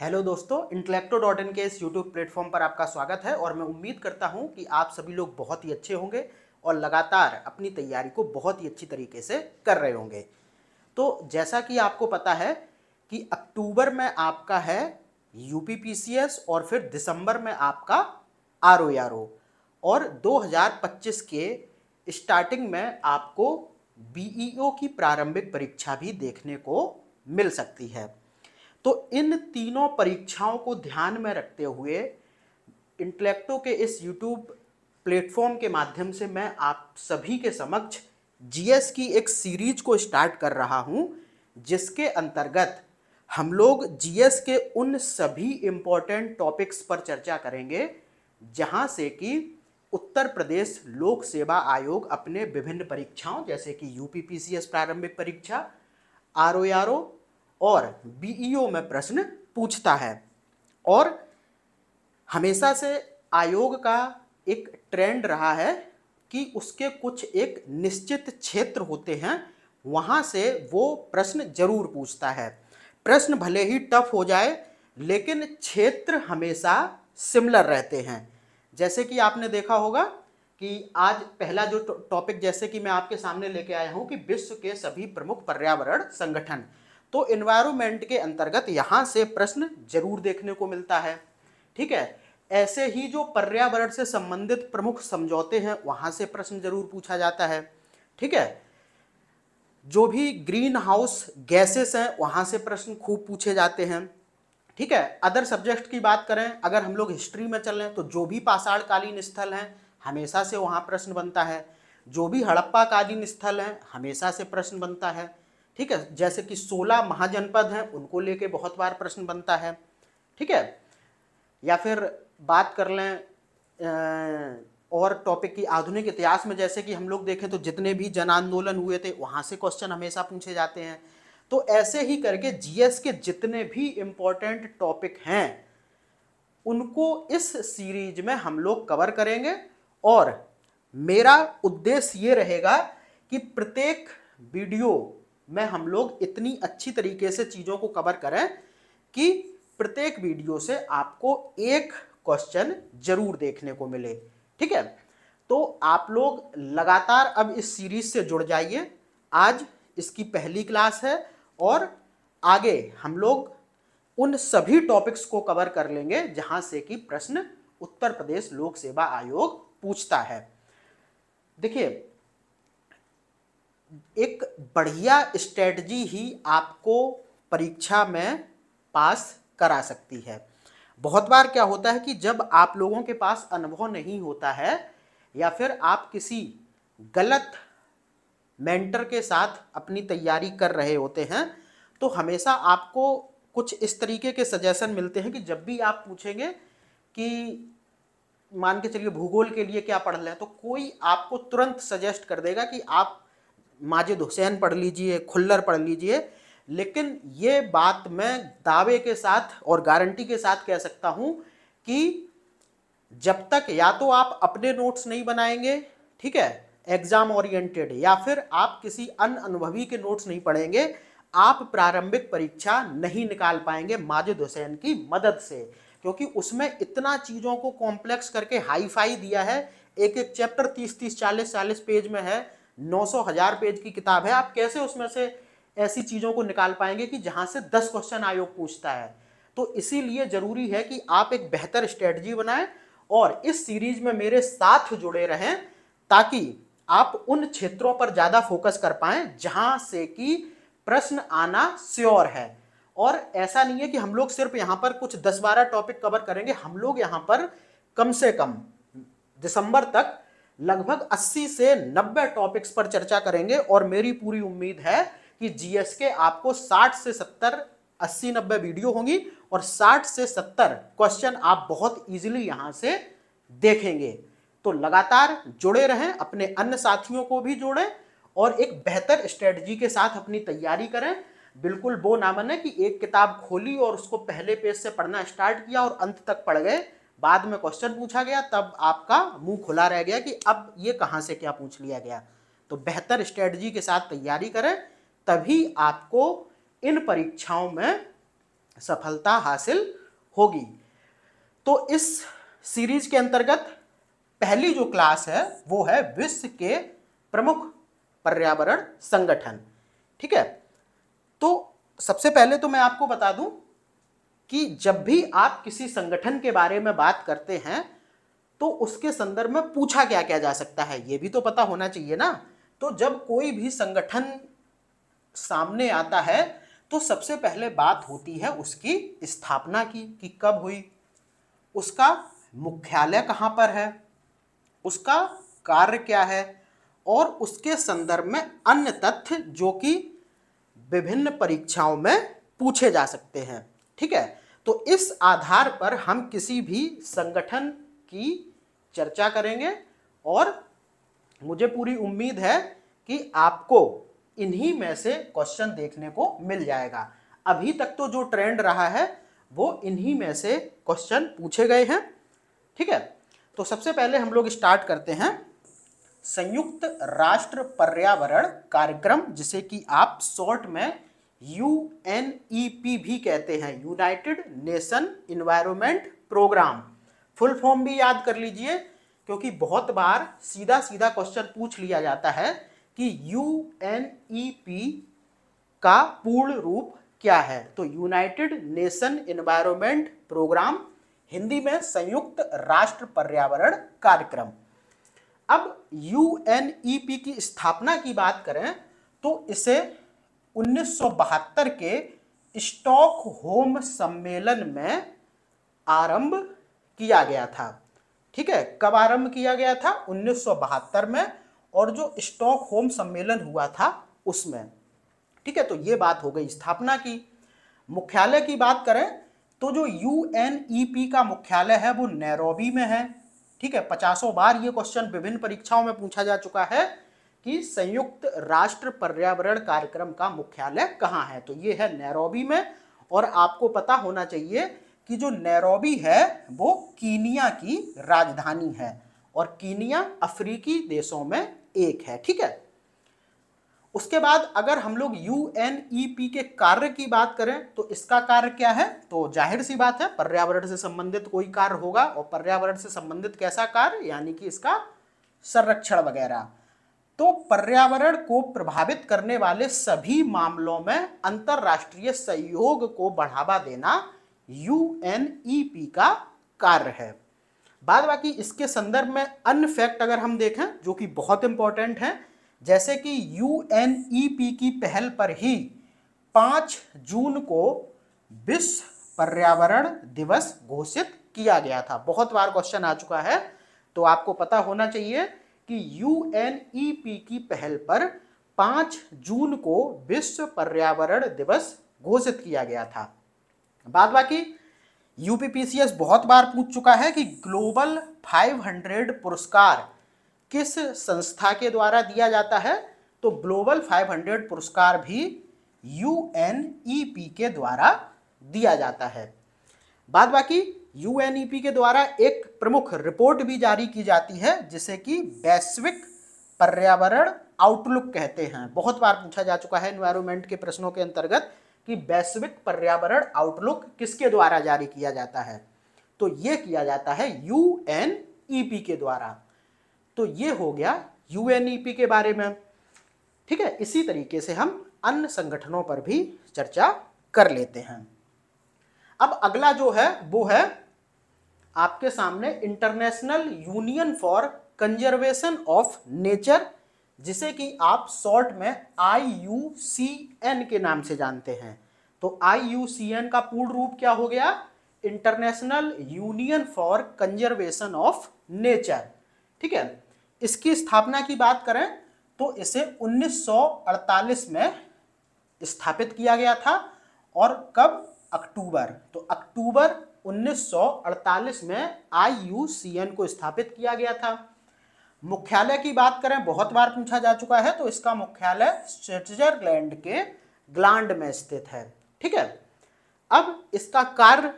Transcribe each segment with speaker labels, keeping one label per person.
Speaker 1: hello दोस्तों इंटलेक्टो dot in के इस यूट्यूब प्लेटफॉर्म पर आपका स्वागत है और मैं उम्मीद करता हूं कि आप सभी लोग बहुत ही अच्छे होंगे और लगातार अपनी तैयारी को बहुत ही अच्छी तरीके से कर रहे होंगे तो जैसा कि आपको पता है कि अक्टूबर में आपका है यू और फिर दिसंबर में आपका आर ओ e और दो के स्टार्टिंग में आपको बी e की प्रारंभिक परीक्षा भी देखने को मिल सकती है तो इन तीनों परीक्षाओं को ध्यान में रखते हुए इंटलेक्टो के इस यूट्यूब प्लेटफॉर्म के माध्यम से मैं आप सभी के समक्ष जीएस की एक सीरीज को स्टार्ट कर रहा हूं जिसके अंतर्गत हम लोग जीएस के उन सभी इम्पॉर्टेंट टॉपिक्स पर चर्चा करेंगे जहां से कि उत्तर प्रदेश लोक सेवा आयोग अपने विभिन्न परीक्षाओं जैसे कि यूपीपीसीएस प्रारंभिक परीक्षा आर और बीईओ में प्रश्न पूछता है और हमेशा से आयोग का एक ट्रेंड रहा है कि उसके कुछ एक निश्चित क्षेत्र होते हैं वहाँ से वो प्रश्न जरूर पूछता है प्रश्न भले ही टफ हो जाए लेकिन क्षेत्र हमेशा सिमिलर रहते हैं जैसे कि आपने देखा होगा कि आज पहला जो टॉपिक जैसे कि मैं आपके सामने लेके आया हूँ कि विश्व के सभी प्रमुख पर्यावरण संगठन तो इन्वायरमेंट के अंतर्गत यहाँ से प्रश्न जरूर देखने को मिलता है ठीक है ऐसे ही जो पर्यावरण से संबंधित प्रमुख समझौते हैं वहाँ से प्रश्न जरूर पूछा जाता है ठीक है जो भी ग्रीन हाउस गैसेस हैं वहाँ से प्रश्न खूब पूछे जाते हैं ठीक है अदर सब्जेक्ट की बात करें अगर हम लोग हिस्ट्री में चलें तो जो भी पाषाणकालीन स्थल हैं हमेशा से वहाँ प्रश्न बनता है जो भी हड़प्पाकालीन स्थल हैं हमेशा से प्रश्न बनता है ठीक है जैसे कि 16 महाजनपद हैं उनको लेके बहुत बार प्रश्न बनता है ठीक है या फिर बात कर लें और टॉपिक की आधुनिक इतिहास में जैसे कि हम लोग देखें तो जितने भी जन आंदोलन हुए थे वहाँ से क्वेश्चन हमेशा पूछे जाते हैं तो ऐसे ही करके जीएस के जितने भी इम्पोर्टेंट टॉपिक हैं उनको इस सीरीज में हम लोग कवर करेंगे और मेरा उद्देश्य ये रहेगा कि प्रत्येक वीडियो में हम लोग इतनी अच्छी तरीके से चीज़ों को कवर करें कि प्रत्येक वीडियो से आपको एक क्वेश्चन जरूर देखने को मिले ठीक है तो आप लोग लगातार अब इस सीरीज से जुड़ जाइए आज इसकी पहली क्लास है और आगे हम लोग उन सभी टॉपिक्स को कवर कर लेंगे जहां से कि प्रश्न उत्तर प्रदेश लोक सेवा आयोग पूछता है देखिए एक बढ़िया स्ट्रेटजी ही आपको परीक्षा में पास करा सकती है बहुत बार क्या होता है कि जब आप लोगों के पास अनुभव नहीं होता है या फिर आप किसी गलत मेंटर के साथ अपनी तैयारी कर रहे होते हैं तो हमेशा आपको कुछ इस तरीके के सजेशन मिलते हैं कि जब भी आप पूछेंगे कि मान के चलिए भूगोल के लिए क्या पढ़ लें तो कोई आपको तुरंत सजेस्ट कर देगा कि आप माजिद हुसैन पढ़ लीजिए खुल्लर पढ़ लीजिए लेकिन ये बात मैं दावे के साथ और गारंटी के साथ कह सकता हूँ कि जब तक या तो आप अपने नोट्स नहीं बनाएंगे ठीक है एग्ज़ाम ओरिएंटेड या फिर आप किसी अन अनुभवी के नोट्स नहीं पढ़ेंगे आप प्रारंभिक परीक्षा नहीं निकाल पाएंगे माजिद हुसैन की मदद से क्योंकि उसमें इतना चीज़ों को कॉम्प्लेक्स करके हाईफाई दिया है एक एक चैप्टर तीस तीस चालीस चालीस पेज में है नौ सौ हजार पेज की किताब है आप कैसे उसमें से ऐसी चीज़ों को निकाल पाएंगे कि जहां से दस क्वेश्चन आयोग पूछता है तो इसीलिए ज़रूरी है कि आप एक बेहतर स्ट्रेटजी बनाएं और इस सीरीज में मेरे साथ जुड़े रहें ताकि आप उन क्षेत्रों पर ज़्यादा फोकस कर पाए जहां से कि प्रश्न आना श्योर है और ऐसा नहीं है कि हम लोग सिर्फ यहाँ पर कुछ दस बारह टॉपिक कवर करेंगे हम लोग यहाँ पर कम से कम दिसंबर तक लगभग 80 से 90 टॉपिक्स पर चर्चा करेंगे और मेरी पूरी उम्मीद है कि जीएस के आपको 60 से 70 अस्सी नब्बे वीडियो होंगी और 60 से 70 क्वेश्चन आप बहुत इजीली यहां से देखेंगे तो लगातार जुड़े रहें अपने अन्य साथियों को भी जोड़ें और एक बेहतर स्ट्रेटजी के साथ अपनी तैयारी करें बिल्कुल वो ना मने कि एक किताब खोली और उसको पहले पेज से पढ़ना स्टार्ट किया और अंत तक पढ़ गए बाद में क्वेश्चन पूछा गया तब आपका मुंह खुला रह गया कि अब ये कहाँ से क्या पूछ लिया गया तो बेहतर स्ट्रेटजी के साथ तैयारी करें तभी आपको इन परीक्षाओं में सफलता हासिल होगी तो इस सीरीज के अंतर्गत पहली जो क्लास है वो है विश्व के प्रमुख पर्यावरण संगठन ठीक है तो सबसे पहले तो मैं आपको बता दूं कि जब भी आप किसी संगठन के बारे में बात करते हैं तो उसके संदर्भ में पूछा क्या क्या जा सकता है ये भी तो पता होना चाहिए ना तो जब कोई भी संगठन सामने आता है तो सबसे पहले बात होती है उसकी स्थापना की कि कब हुई उसका मुख्यालय कहाँ पर है उसका कार्य क्या है और उसके संदर्भ में अन्य तथ्य जो कि विभिन्न परीक्षाओं में पूछे जा सकते हैं ठीक है तो इस आधार पर हम किसी भी संगठन की चर्चा करेंगे और मुझे पूरी उम्मीद है कि आपको इन्हीं में से क्वेश्चन देखने को मिल जाएगा अभी तक तो जो ट्रेंड रहा है वो इन्हीं में से क्वेश्चन पूछे गए हैं ठीक है तो सबसे पहले हम लोग स्टार्ट करते हैं संयुक्त राष्ट्र पर्यावरण कार्यक्रम जिसे कि आप शॉर्ट में यू एन ई पी भी कहते हैं United Nation Environment Programme full form भी याद कर लीजिए क्योंकि बहुत बार सीधा सीधा क्वेश्चन पूछ लिया जाता है कि यू एन ई पी का पूर्ण रूप क्या है तो United Nation Environment Programme Hindi में संयुक्त राष्ट्र पर्यावरण कार्यक्रम अब यू एन ई पी की स्थापना की बात करें तो इसे 1972 के स्टॉक होम सम्मेलन में आरंभ किया गया था ठीक है कब आरंभ किया गया था 1972 में और जो स्टॉक होम सम्मेलन हुआ था उसमें ठीक है तो ये बात हो गई स्थापना की मुख्यालय की बात करें तो जो यू e का मुख्यालय है वो नैरोबी में है ठीक है पचासों बार ये क्वेश्चन विभिन्न परीक्षाओं में पूछा जा चुका है कि संयुक्त राष्ट्र पर्यावरण कार्यक्रम का मुख्यालय कहाँ है तो ये है नैरोबी में और आपको पता होना चाहिए कि जो नैरोबी है वो कीनिया की राजधानी है और कीनिया अफ्रीकी देशों में एक है ठीक है उसके बाद अगर हम लोग यू e के कार्य की बात करें तो इसका कार्य क्या है तो जाहिर सी बात है पर्यावरण से संबंधित कोई कार्य होगा और पर्यावरण से संबंधित कैसा कार्य यानी कि इसका संरक्षण वगैरह तो पर्यावरण को प्रभावित करने वाले सभी मामलों में अंतर्राष्ट्रीय सहयोग को बढ़ावा देना यू e का कार्य है बाद बाकी इसके संदर्भ में अन्य फैक्ट अगर हम देखें जो कि बहुत इंपॉर्टेंट है जैसे कि यू e की पहल पर ही पांच जून को विश्व पर्यावरण दिवस घोषित किया गया था बहुत बार क्वेश्चन आ चुका है तो आपको पता होना चाहिए कि यूएनईपी e की पहल पर 5 जून को विश्व पर्यावरण दिवस घोषित किया गया था बाद बाकी यूपीपीसीएस बहुत बार पूछ चुका है कि ग्लोबल 500 पुरस्कार किस संस्था के द्वारा दिया जाता है तो ग्लोबल 500 पुरस्कार भी यूएनईपी e के द्वारा दिया जाता है बाद बाकी यूएनईपी e के द्वारा एक प्रमुख रिपोर्ट भी जारी की जाती है जिसे कि वैश्विक पर्यावरण आउटलुक कहते हैं बहुत बार पूछा जा चुका है एनवायरमेंट के प्रश्नों के अंतर्गत कि वैश्विक पर्यावरण आउटलुक किसके द्वारा जारी किया जाता है तो ये किया जाता है यू e के द्वारा तो ये हो गया यू e के बारे में ठीक है इसी तरीके से हम अन्य संगठनों पर भी चर्चा कर लेते हैं अब अगला जो है वो है आपके सामने International Union for Conservation of Nature जिसे कि आप शॉर्ट में आई यू सी एन के नाम से जानते हैं तो आई यू सी एन का पूर्ण रूप क्या हो गया International Union for Conservation of Nature ठीक है इसकी स्थापना की बात करें तो इसे 1948 में स्थापित किया गया था और कब अक्टूबर तो अक्टूबर 1948 में आई को स्थापित किया गया था मुख्यालय की बात करें बहुत बार पूछा जा चुका है तो इसका मुख्यालय स्विट्जरलैंड के ग्लांड में स्थित है ठीक है अब इसका कार्य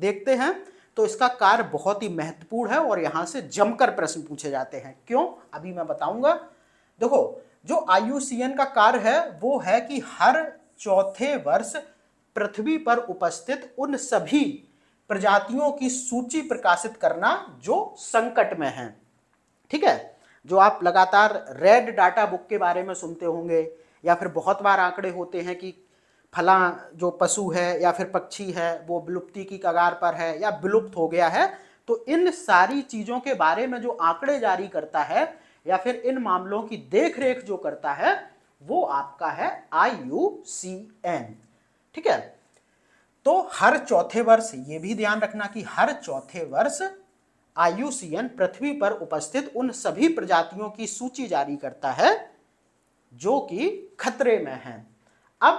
Speaker 1: देखते हैं तो इसका कार्य बहुत ही महत्वपूर्ण है और यहां से जमकर प्रश्न पूछे जाते हैं क्यों अभी मैं बताऊंगा देखो जो आयुसीएन का कार्य है वो है कि हर चौथे वर्ष पृथ्वी पर उपस्थित उन सभी प्रजातियों की सूची प्रकाशित करना जो संकट में है ठीक है जो आप लगातार रेड डाटा बुक के बारे में सुनते होंगे या फिर बहुत बार आंकड़े होते हैं कि फला जो पशु है या फिर पक्षी है वो विलुप्ति की कगार पर है या विलुप्त हो गया है तो इन सारी चीज़ों के बारे में जो आंकड़े जारी करता है या फिर इन मामलों की देख रेख जो करता है वो आपका है आई यू सी एन ठीक है तो हर चौथे वर्ष ये भी ध्यान रखना कि हर चौथे वर्ष आयुसीएन पृथ्वी पर उपस्थित उन सभी प्रजातियों की सूची जारी करता है जो कि खतरे में है अब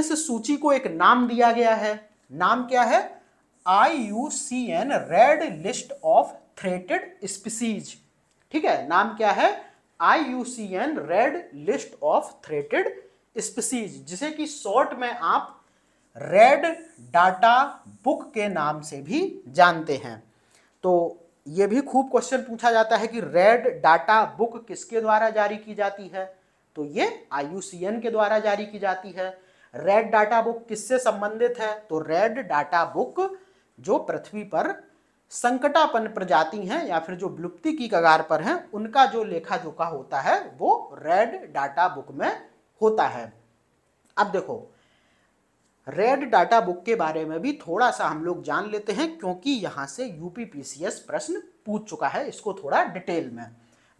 Speaker 1: इस सूची को एक नाम दिया गया है नाम क्या है IUCN Red List of Threatened Species ठीक है नाम क्या है IUCN Red List of Threatened Species जिसे कि शॉर्ट में आप रेड डाटा बुक के नाम से भी जानते हैं तो ये भी खूब क्वेश्चन पूछा जाता है कि रेड डाटा बुक किसके द्वारा जारी की जाती है तो ये आई के द्वारा जारी की जाती है रेड डाटा बुक किससे संबंधित है तो रेड डाटा बुक जो पृथ्वी पर संकटापन प्रजाति हैं या फिर जो विलुप्ति की कगार पर हैं उनका जो लेखा जोखा होता है वो रेड डाटा बुक में होता है अब देखो रेड डाटा बुक के बारे में भी थोड़ा सा हम लोग जान लेते हैं क्योंकि यहाँ से यूपीपीसीएस प्रश्न पूछ चुका है इसको थोड़ा डिटेल में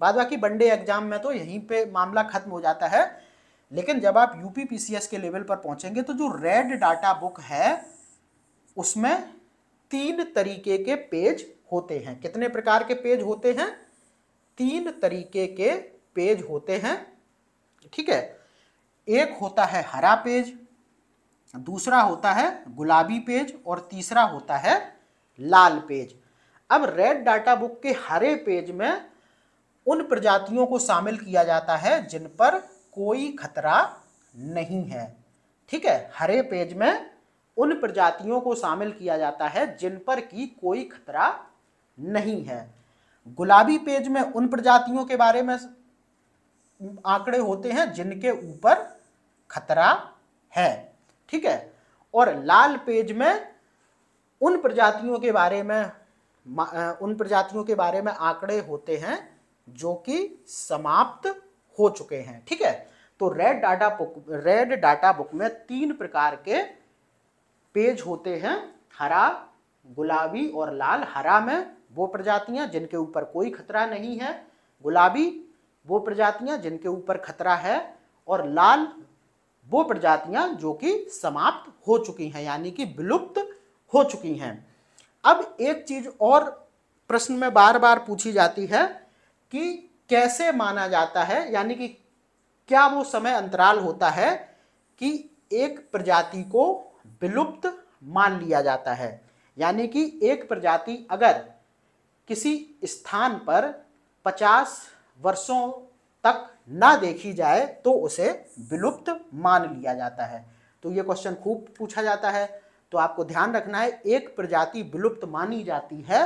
Speaker 1: बाद बाकी वनडे एग्जाम में तो यहीं पे मामला खत्म हो जाता है लेकिन जब आप यूपीपीसीएस के लेवल पर पहुंचेंगे तो जो रेड डाटा बुक है उसमें तीन तरीके के पेज होते हैं कितने प्रकार के पेज होते हैं तीन तरीके के पेज होते हैं ठीक है एक होता है हरा पेज दूसरा होता है गुलाबी पेज और तीसरा होता है लाल पेज अब रेड डाटा बुक के हरे पेज में उन प्रजातियों को शामिल किया जाता है जिन पर कोई खतरा नहीं है ठीक है हरे पेज में उन प्रजातियों को शामिल किया जाता है जिन पर की कोई खतरा नहीं है गुलाबी पेज में उन प्रजातियों के बारे में आंकड़े होते हैं जिनके ऊपर खतरा है ठीक है और लाल पेज में उन प्रजातियों के बारे में उन प्रजातियों के बारे में आंकड़े होते हैं जो कि समाप्त हो चुके हैं ठीक है तो red data book red data book में तीन प्रकार के पेज होते हैं हरा गुलाबी और लाल हरा में वो प्रजातियां जिनके ऊपर कोई खतरा नहीं है गुलाबी वो प्रजातियां जिनके ऊपर खतरा है और लाल वो प्रजातियां जो कि समाप्त हो चुकी हैं यानी कि विलुप्त हो चुकी हैं अब एक चीज़ और प्रश्न में बार बार पूछी जाती है कि कैसे माना जाता है यानी कि क्या वो समय अंतराल होता है कि एक प्रजाति को विलुप्त मान लिया जाता है यानी कि एक प्रजाति अगर किसी स्थान पर 50 वर्षों तक ना देखी जाए तो उसे विलुप्त मान लिया जाता है तो ये क्वेश्चन खूब पूछा जाता है तो आपको ध्यान रखना है एक प्रजाति विलुप्त मानी जाती है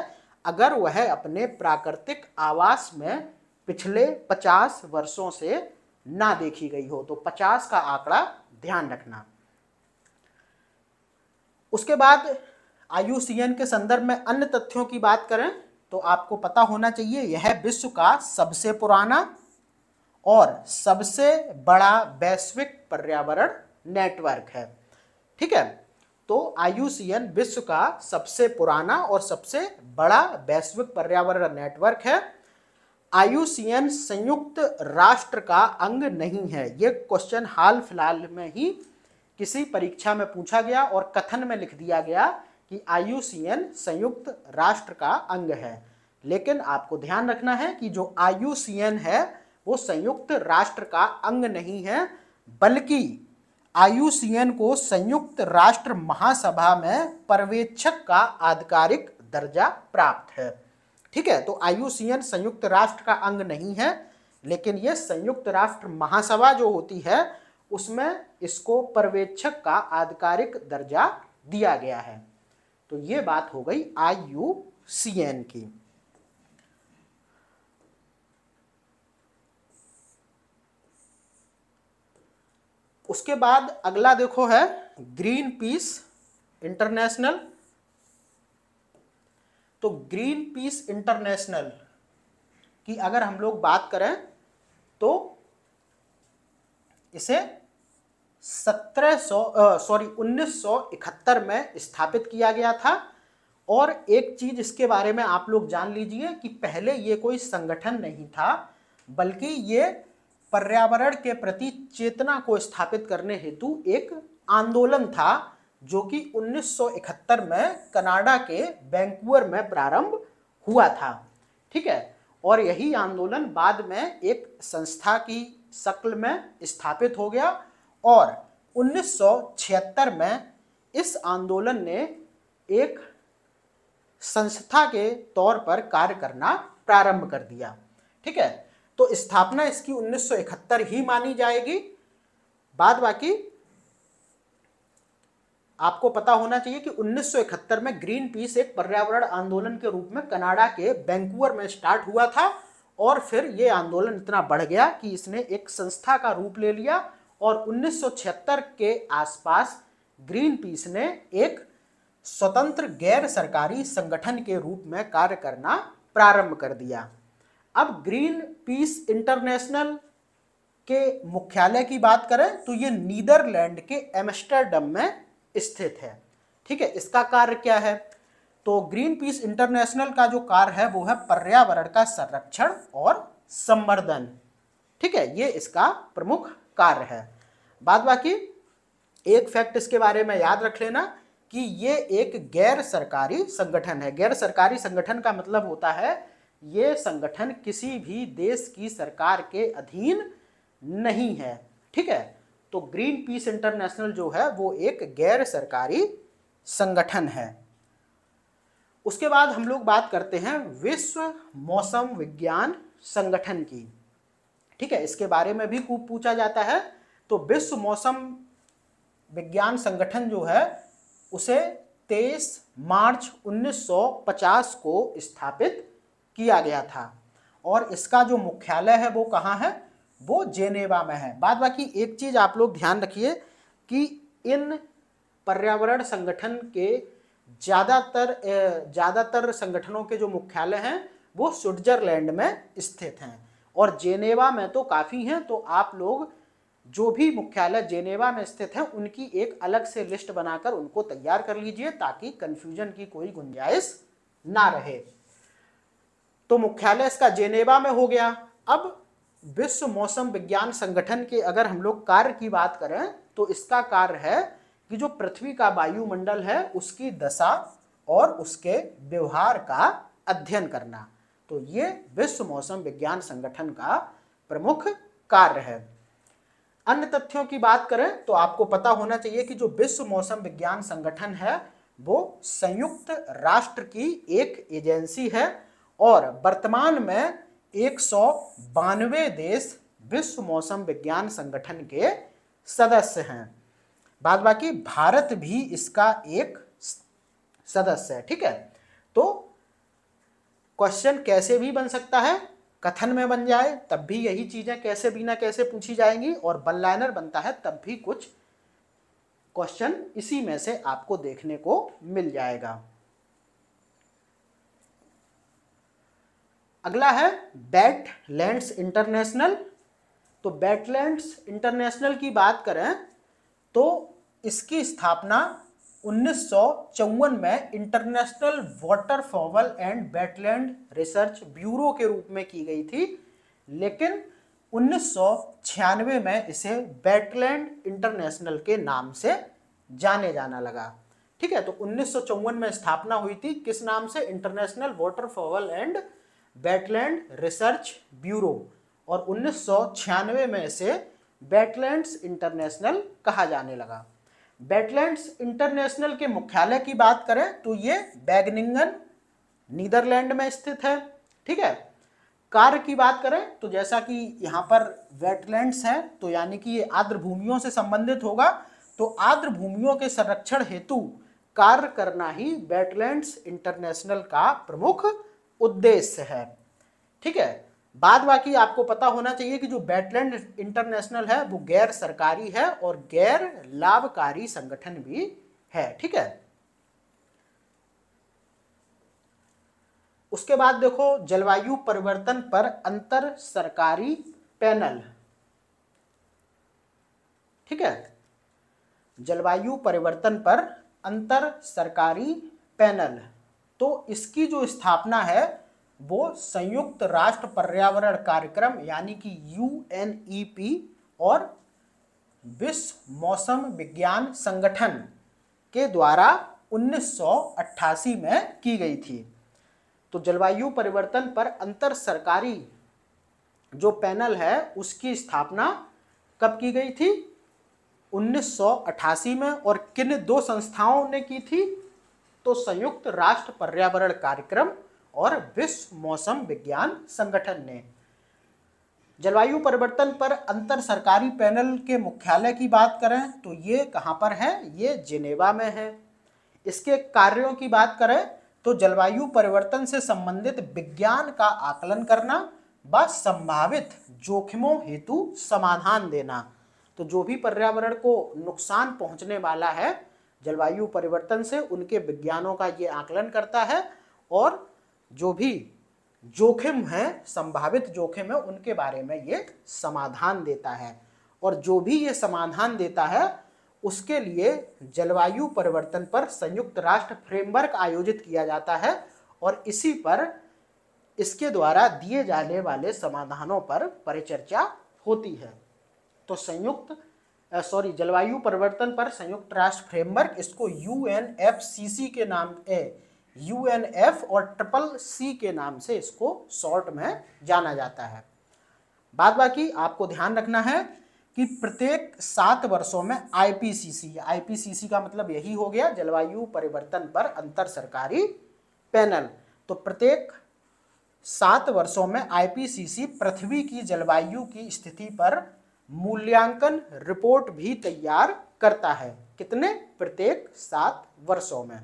Speaker 1: अगर वह अपने प्राकृतिक आवास में पिछले 50 वर्षों से ना देखी गई हो तो 50 का आंकड़ा ध्यान रखना उसके बाद आयु के संदर्भ में अन्य तथ्यों की बात करें तो आपको पता होना चाहिए यह विश्व का सबसे पुराना और सबसे बड़ा वैश्विक पर्यावरण नेटवर्क है ठीक है तो आयुसीएन विश्व का सबसे पुराना और सबसे बड़ा वैश्विक पर्यावरण नेटवर्क है आयुसीएन संयुक्त राष्ट्र का अंग नहीं है ये क्वेश्चन हाल फिलहाल में ही किसी परीक्षा में पूछा गया और कथन में लिख दिया गया कि आयुसीएन संयुक्त राष्ट्र का अंग है लेकिन आपको ध्यान रखना है कि जो आयुसीएन है वो संयुक्त राष्ट्र का अंग नहीं है बल्कि आयुसीएन को संयुक्त राष्ट्र महासभा में पर्यवेक्षक का आधिकारिक दर्जा प्राप्त है ठीक है तो आयुसीएन संयुक्त राष्ट्र का अंग नहीं है लेकिन ये संयुक्त राष्ट्र महासभा जो होती है उसमें इसको पर्यवेक्षक का आधिकारिक दर्जा दिया गया है तो ये बात हो गई आयुसीएन सी एन की उसके बाद अगला देखो है ग्रीन पीस इंटरनेशनल तो ग्रीन पीस इंटरनेशनल की अगर हम लोग बात करें तो इसे सत्रह सौ सॉरी उन्नीस सौ इकहत्तर में स्थापित किया गया था और एक चीज इसके बारे में आप लोग जान लीजिए कि पहले ये कोई संगठन नहीं था बल्कि ये पर्यावरण के प्रति चेतना को स्थापित करने हेतु एक आंदोलन था जो कि 1971 में कनाडा के बैंकुअर में प्रारंभ हुआ था ठीक है और यही आंदोलन बाद में एक संस्था की शक्ल में स्थापित हो गया और 1976 में इस आंदोलन ने एक संस्था के तौर पर कार्य करना प्रारंभ कर दिया ठीक है तो स्थापना इसकी 1971 ही मानी जाएगी बाद बाकी आपको पता होना चाहिए कि 1971 में ग्रीन पीस एक पर्यावरण आंदोलन के रूप में कनाडा के बैंकुअर में स्टार्ट हुआ था और फिर ये आंदोलन इतना बढ़ गया कि इसने एक संस्था का रूप ले लिया और 1976 के आसपास ग्रीन पीस ने एक स्वतंत्र गैर सरकारी संगठन के रूप में कार्य करना प्रारंभ कर दिया अब ग्रीन पीस इंटरनेशनल के मुख्यालय की बात करें तो ये नीदरलैंड के एमस्टरडम में स्थित है ठीक है इसका कार्य क्या है तो ग्रीन पीस इंटरनेशनल का जो कार्य है वो है पर्यावरण का संरक्षण और संवर्धन ठीक है ये इसका प्रमुख कार्य है बाद बाकी एक फैक्ट इसके बारे में याद रख लेना कि ये एक गैर सरकारी संगठन है गैर सरकारी संगठन का मतलब होता है ये संगठन किसी भी देश की सरकार के अधीन नहीं है ठीक है तो ग्रीन पीस इंटरनेशनल जो है वो एक गैर सरकारी संगठन है उसके बाद हम लोग बात करते हैं विश्व मौसम विज्ञान संगठन की ठीक है इसके बारे में भी खूब पूछा जाता है तो विश्व मौसम विज्ञान संगठन जो है उसे 23 मार्च 1950 को स्थापित किया गया था और इसका जो मुख्यालय है वो कहाँ है वो जेनेवा में है बाद बाकी एक चीज़ आप लोग ध्यान रखिए कि इन पर्यावरण संगठन के ज़्यादातर ज़्यादातर संगठनों के जो मुख्यालय हैं वो स्विट्जरलैंड में स्थित हैं और जेनेवा में तो काफ़ी हैं तो आप लोग जो भी मुख्यालय जेनेवा में स्थित हैं उनकी एक अलग से लिस्ट बनाकर उनको तैयार कर लीजिए ताकि कन्फ्यूजन की कोई गुंजाइश ना रहे तो मुख्यालय इसका जेनेवा में हो गया अब विश्व मौसम विज्ञान संगठन के अगर हम लोग कार्य की बात करें तो इसका कार्य है कि जो पृथ्वी का वायुमंडल है उसकी दशा और उसके व्यवहार का अध्ययन करना तो ये विश्व मौसम विज्ञान संगठन का प्रमुख कार्य है अन्य तथ्यों की बात करें तो आपको पता होना चाहिए कि जो विश्व मौसम विज्ञान संगठन है वो संयुक्त राष्ट्र की एक एजेंसी है और वर्तमान में एक देश विश्व मौसम विज्ञान संगठन के सदस्य हैं बाद बाकी भारत भी इसका एक सदस्य है ठीक है तो क्वेश्चन कैसे भी बन सकता है कथन में बन जाए तब भी यही चीज़ें कैसे बिना कैसे पूछी जाएंगी और वन लाइनर बनता है तब भी कुछ क्वेश्चन इसी में से आपको देखने को मिल जाएगा अगला है बैट लैंड्स इंटरनेशनल तो बैटलैंड्स इंटरनेशनल की बात करें तो इसकी स्थापना उन्नीस में International Waterfowl and Wetland Research Bureau के रूप में की गई थी लेकिन उन्नीस में इसे बैटलैंड इंटरनेशनल के नाम से जाने जाना लगा ठीक है तो उन्नीस में स्थापना हुई थी किस नाम से International Waterfowl and Wetland Research Bureau और उन्नीस में इसे वेटलैंड्स इंटरनेशनल कहा जाने लगा बैटलैंड इंटरनेशनल के मुख्यालय की बात करें तो ये बैगनिंगन नीदरलैंड में स्थित है ठीक है कार्य की बात करें तो जैसा कि यहाँ पर वेटलैंड्स है तो यानी कि ये आर्द्र भूमियों से संबंधित होगा तो आर्द्र भूमियों के संरक्षण हेतु कार्य करना ही वेटलैंड्स इंटरनेशनल का प्रमुख उद्देश्य है ठीक है बाद बाकी आपको पता होना चाहिए कि जो बैटलैंड इंटरनेशनल है वो गैर सरकारी है और गैर लाभकारी संगठन भी है ठीक है उसके बाद देखो जलवायु परिवर्तन पर अंतर सरकारी पैनल ठीक है जलवायु परिवर्तन पर अंतर सरकारी पैनल तो इसकी जो स्थापना है वो संयुक्त राष्ट्र पर्यावरण कार्यक्रम यानी कि यू e और विश्व मौसम विज्ञान संगठन के द्वारा 1988 में की गई थी तो जलवायु परिवर्तन पर अंतर सरकारी जो पैनल है उसकी स्थापना कब की गई थी 1988 में और किन दो संस्थाओं ने की थी तो संयुक्त राष्ट्र पर्यावरण कार्यक्रम और विश्व मौसम विज्ञान संगठन ने जलवायु परिवर्तन पर अंतर सरकारी पैनल के मुख्यालय की बात करें तो ये कहाँ पर है ये जिनेवा में है इसके कार्यों की बात करें तो जलवायु परिवर्तन से संबंधित विज्ञान का आकलन करना व संभावित जोखिमों हेतु समाधान देना तो जो भी पर्यावरण को नुकसान पहुंचने वाला है जलवायु परिवर्तन से उनके विज्ञानों का ये आकलन करता है और जो भी जोखिम है संभावित जोखिम है उनके बारे में ये समाधान देता है और जो भी ये समाधान देता है उसके लिए जलवायु परिवर्तन पर संयुक्त राष्ट्र फ्रेमवर्क आयोजित किया जाता है और इसी पर इसके द्वारा दिए जाने वाले समाधानों पर परिचर्चा होती है तो संयुक्त सॉरी जलवायु परिवर्तन पर संयुक्त राष्ट्र फ्रेमवर्क इसको U N F C C के नाम ए यू एन एफ और ट्रिपल सी के नाम से इसको शॉर्ट में जाना जाता है बाद बाकी आपको ध्यान रखना है कि प्रत्येक सात वर्षों में आईपीसीसी आईपीसीसी का मतलब यही हो गया जलवायु परिवर्तन पर अंतर सरकारी पैनल तो प्रत्येक सात वर्षों में आईपीसीसी पृथ्वी की जलवायु की स्थिति पर मूल्यांकन रिपोर्ट भी तैयार करता है कितने प्रत्येक सात वर्षों में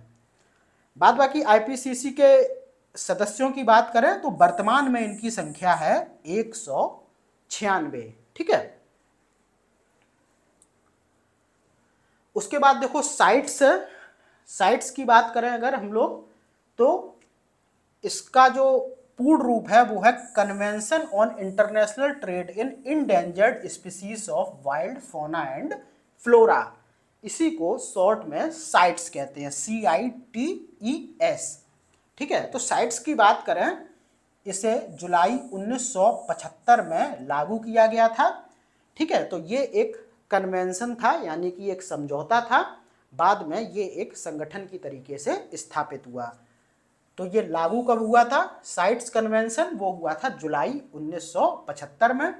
Speaker 1: बाद बाकी आईपीसीसी के सदस्यों की बात करें तो वर्तमान में इनकी संख्या है एक सौ छियानवे ठीक है उसके बाद देखो साइट्स साइट्स की बात करें अगर हम लोग तो इसका जो पूर्ण रूप है वो है Convention on International Trade in Endangered Species of Wild Fauna and Flora इसी को शॉर्ट में साइट्स कहते हैं सी आई टी ई एस ठीक है तो साइट्स की बात करें इसे जुलाई 1975 में लागू किया गया था ठीक है तो ये एक कन्वेंशन था यानी कि एक समझौता था बाद में ये एक संगठन की तरीके से स्थापित हुआ तो ये लागू कब हुआ था साइट्स कन्वेंशन वो हुआ था जुलाई 1975 में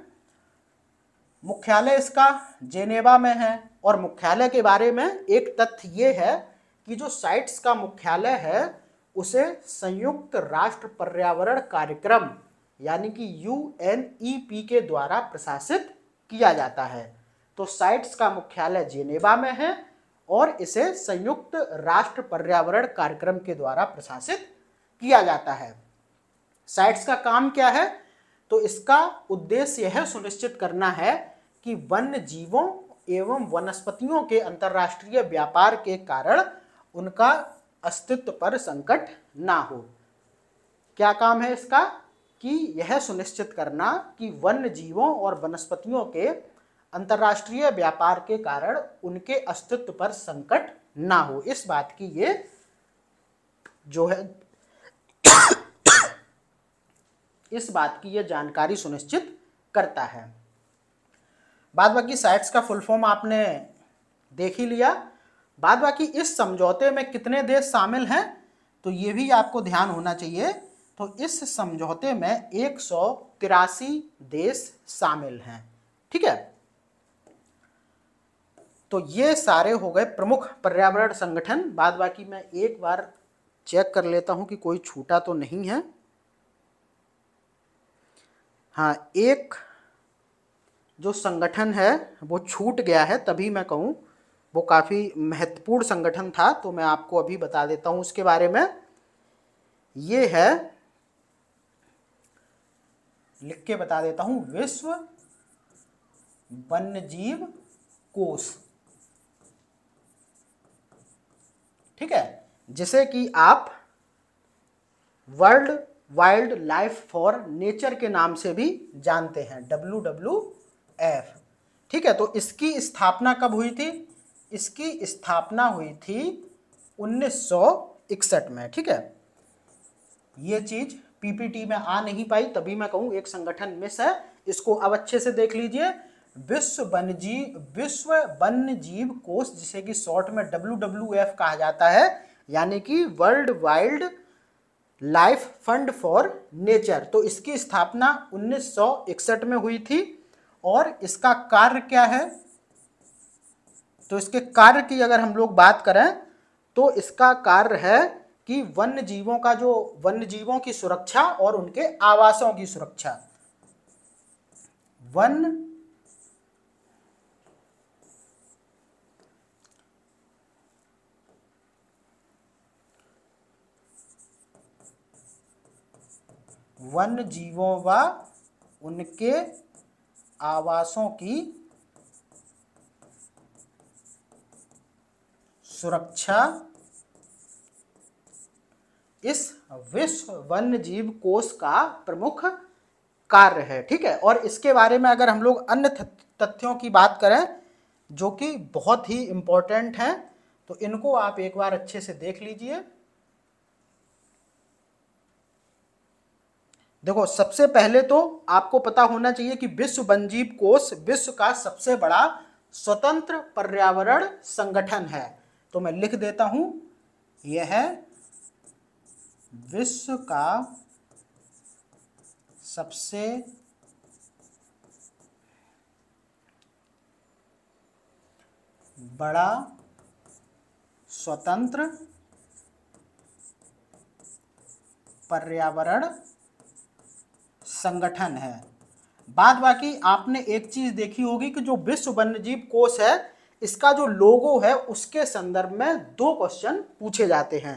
Speaker 1: मुख्यालय इसका जेनेवा में है और मुख्यालय के बारे में एक तथ्य ये है कि जो साइट्स का मुख्यालय है उसे संयुक्त राष्ट्र पर्यावरण कार्यक्रम यानी कि यू के द्वारा प्रशासित किया जाता है तो साइट्स का मुख्यालय जेनेवा में है और इसे संयुक्त राष्ट्र पर्यावरण कार्यक्रम के द्वारा प्रशासित किया जाता है साइट्स का काम क्या है तो इसका उद्देश्य यह सुनिश्चित करना है कि वन्य जीवों एवं वनस्पतियों के अंतर्राष्ट्रीय व्यापार के कारण उनका अस्तित्व पर संकट ना हो क्या काम है इसका कि यह सुनिश्चित करना कि वन्य जीवों और वनस्पतियों के अंतर्राष्ट्रीय व्यापार के कारण उनके अस्तित्व पर संकट ना हो इस बात की ये जो है इस बात की यह जानकारी सुनिश्चित करता है बाद बाकी साइट्स का फुल फॉर्म आपने देख ही लिया बाद बाकी इस समझौते में कितने देश शामिल हैं तो ये भी आपको ध्यान होना चाहिए तो इस समझौते में एक देश शामिल हैं ठीक है तो ये सारे हो गए प्रमुख पर्यावरण संगठन बाद बाकी मैं एक बार चेक कर लेता हूं कि कोई छूटा तो नहीं है हाँ एक जो संगठन है वो छूट गया है तभी मैं कहूँ वो काफ़ी महत्वपूर्ण संगठन था तो मैं आपको अभी बता देता हूँ उसके बारे में ये है लिख के बता देता हूँ विश्व वन्य जीव कोष ठीक है जिसे कि आप World Wildlife for Nature के नाम से भी जानते हैं डब्ल्यू डब्ल्यू एफ ठीक है तो इसकी स्थापना कब हुई थी इसकी स्थापना हुई थी 1961 में ठीक है ये चीज़ पीपीटी में आ नहीं पाई तभी मैं कहूँ एक संगठन मिस है इसको अब अच्छे से देख लीजिए विश्व वन्य जीव विश्व वन्य जीव कोष जिसे कि शॉर्ट में डब्ल्यू डब्ल्यू एफ कहा जाता है यानी कि World Wildlife Fund for Nature तो इसकी स्थापना 1961 में हुई थी और इसका कार्य क्या है तो इसके कार्य की अगर हम लोग बात करें तो इसका कार्य है कि वन्य जीवों का जो वन्य जीवों की सुरक्षा और उनके आवासों की सुरक्षा वन वन जीवों व उनके आवासों की सुरक्षा इस विश्व वन्य जीव कोष का प्रमुख कार्य है ठीक है और इसके बारे में अगर हम लोग अन्य तथ्यों की बात करें जो कि बहुत ही इम्पोर्टेंट हैं तो इनको आप एक बार अच्छे से देख लीजिए देखो सबसे पहले तो आपको पता होना चाहिए कि विश्व वनजीव कोष विश्व का सबसे बड़ा स्वतंत्र पर्यावरण संगठन है तो मैं लिख देता हूं यह है विश्व का सबसे बड़ा स्वतंत्र पर्यावरण संगठन है बाद बाकी आपने एक चीज़ देखी होगी कि जो विश्व वन्यजीव कोष है इसका जो लोगो है उसके संदर्भ में दो क्वेश्चन पूछे जाते हैं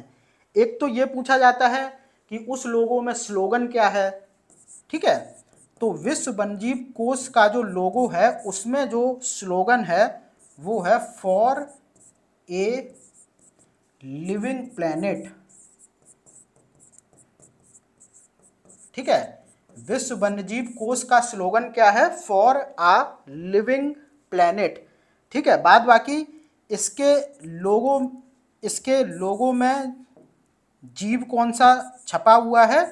Speaker 1: एक तो ये पूछा जाता है कि उस लोगो में स्लोगन क्या है ठीक है तो विश्व वन्यजीव कोष का जो लोगो है उसमें जो स्लोगन है वो है फॉर ए लिविंग प्लैनेट ठीक है विश्व वन्यजीव कोष का स्लोगन क्या है फॉर आ लिविंग प्लैनेट ठीक है बाद बाकी इसके लोगों इसके लोगों में जीव कौन सा छपा हुआ है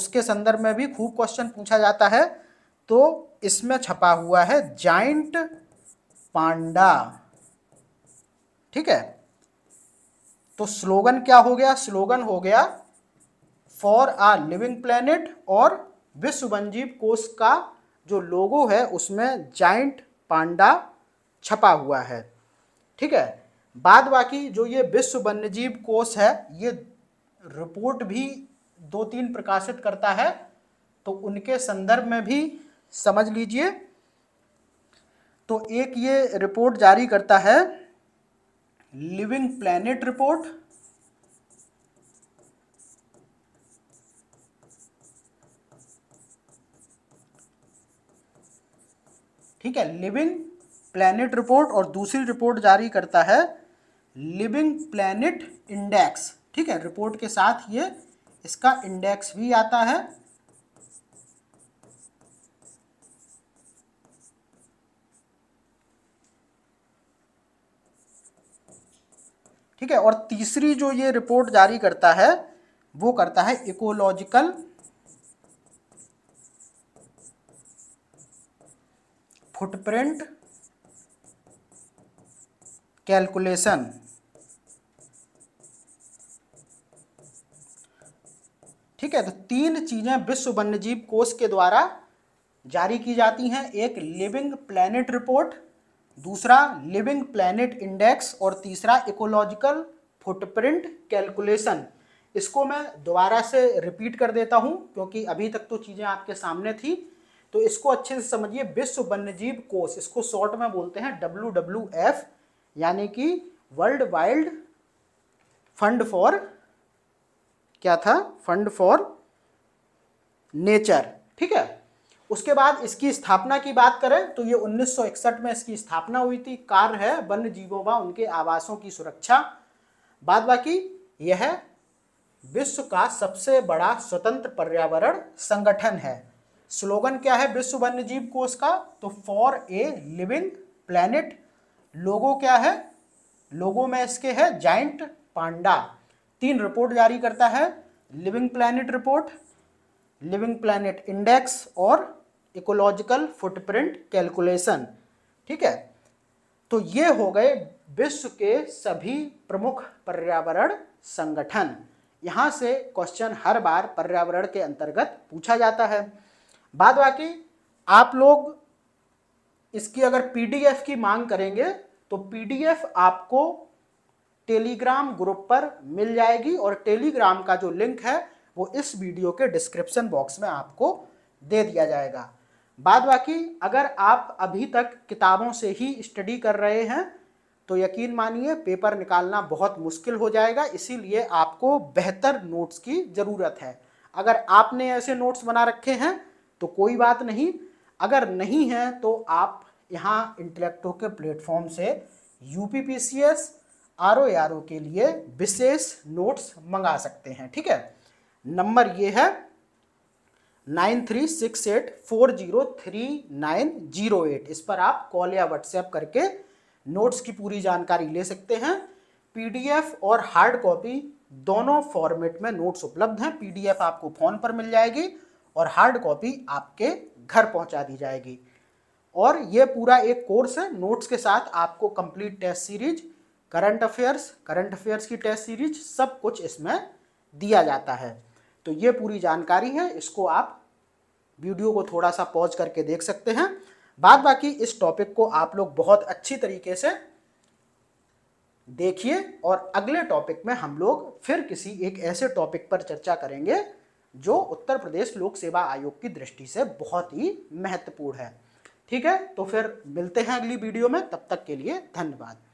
Speaker 1: उसके संदर्भ में भी खूब क्वेश्चन पूछा जाता है तो इसमें छपा हुआ है जाइंट पांडा ठीक है तो स्लोगन क्या हो गया स्लोगन हो गया फॉर आ लिविंग प्लेनेट और विश्व वनजीव कोष का जो लोगो है उसमें जाइंट पांडा छपा हुआ है ठीक है बाद बाकी जो ये विश्व वन्यजीव कोष है ये रिपोर्ट भी दो तीन प्रकाशित करता है तो उनके संदर्भ में भी समझ लीजिए तो एक ये रिपोर्ट जारी करता है लिविंग प्लैनेट रिपोर्ट ठीक है लिविंग प्लैनेट रिपोर्ट और दूसरी रिपोर्ट जारी करता है लिविंग प्लैनेट इंडेक्स ठीक है रिपोर्ट के साथ ये इसका इंडेक्स भी आता है ठीक है और तीसरी जो ये रिपोर्ट जारी करता है वो करता है इकोलॉजिकल फुटप्रिंट कैलकुलेशन ठीक है तो तीन चीजें विश्व वन्यजीव कोष के द्वारा जारी की जाती हैं एक लिविंग प्लैनेट रिपोर्ट दूसरा लिविंग प्लैनेट इंडेक्स और तीसरा इकोलॉजिकल फुटप्रिंट कैलकुलेशन इसको मैं दोबारा से रिपीट कर देता हूं क्योंकि अभी तक तो चीज़ें आपके सामने थी तो इसको अच्छे से समझिए विश्व वन्यजीव कोष इसको शॉर्ट में बोलते हैं डब्ल्यू डब्ल्यू एफ यानी कि वर्ल्ड वाइल्ड फंड फॉर क्या था फंड फॉर नेचर ठीक है उसके बाद इसकी स्थापना की बात करें तो ये 1961 में इसकी स्थापना हुई थी कार है वन्य जीवों व उनके आवासों की सुरक्षा बाद बाकी यह विश्व का सबसे बड़ा स्वतंत्र पर्यावरण संगठन है स्लोगन क्या है विश्व वन्य जीव कोष का तो for a living planet logo क्या है लोगो में इसके है जाइंट पांडा तीन रिपोर्ट जारी करता है Living Planet Report Living Planet Index और इकोलॉजिकल फुटप्रिंट कैलकुलेशन ठीक है तो ये हो गए विश्व के सभी प्रमुख पर्यावरण संगठन यहाँ से क्वेश्चन हर बार पर्यावरण के अंतर्गत पूछा जाता है बाद बाकी आप लोग इसकी अगर पीडीएफ की मांग करेंगे तो पीडीएफ आपको टेलीग्राम ग्रुप पर मिल जाएगी और टेलीग्राम का जो लिंक है वो इस वीडियो के डिस्क्रिप्शन बॉक्स में आपको दे दिया जाएगा बाद बाकी अगर आप अभी तक किताबों से ही स्टडी कर रहे हैं तो यकीन मानिए पेपर निकालना बहुत मुश्किल हो जाएगा इसीलिए आपको बेहतर नोट्स की ज़रूरत है अगर आपने ऐसे नोट्स बना रखे हैं तो कोई बात नहीं अगर नहीं है तो आप यहाँ इंटेलेक्टो के प्लेटफॉर्म से U P P C S R O R O के लिए विशेष नोट्स मंगा सकते हैं ठीक है नंबर ये है nine three six eight four zero three nine zero eight इस पर आप कॉल या व्हाट्सएप करके नोट्स की पूरी जानकारी ले सकते हैं पीडीएफ और हार्ड कॉपी दोनों फॉर्मेट में नोट्स उपलब्ध हैं पीडीएफ आपको फ़ोन पर मिल जाएगी और हार्ड कॉपी आपके घर पहुंचा दी जाएगी और ये पूरा एक कोर्स है नोट्स के साथ आपको complete test series current affairs current affairs की टेस्ट सीरीज सब कुछ इसमें दिया जाता है तो ये पूरी जानकारी है इसको आप वीडियो को थोड़ा सा पॉज करके देख सकते हैं बाद बाकी इस टॉपिक को आप लोग बहुत अच्छी तरीके से देखिए और अगले टॉपिक में हम लोग फिर किसी एक ऐसे टॉपिक पर चर्चा करेंगे जो उत्तर प्रदेश लोक सेवा आयोग की दृष्टि से बहुत ही महत्वपूर्ण है ठीक है तो फिर मिलते हैं अगली वीडियो में तब तक के लिए धन्यवाद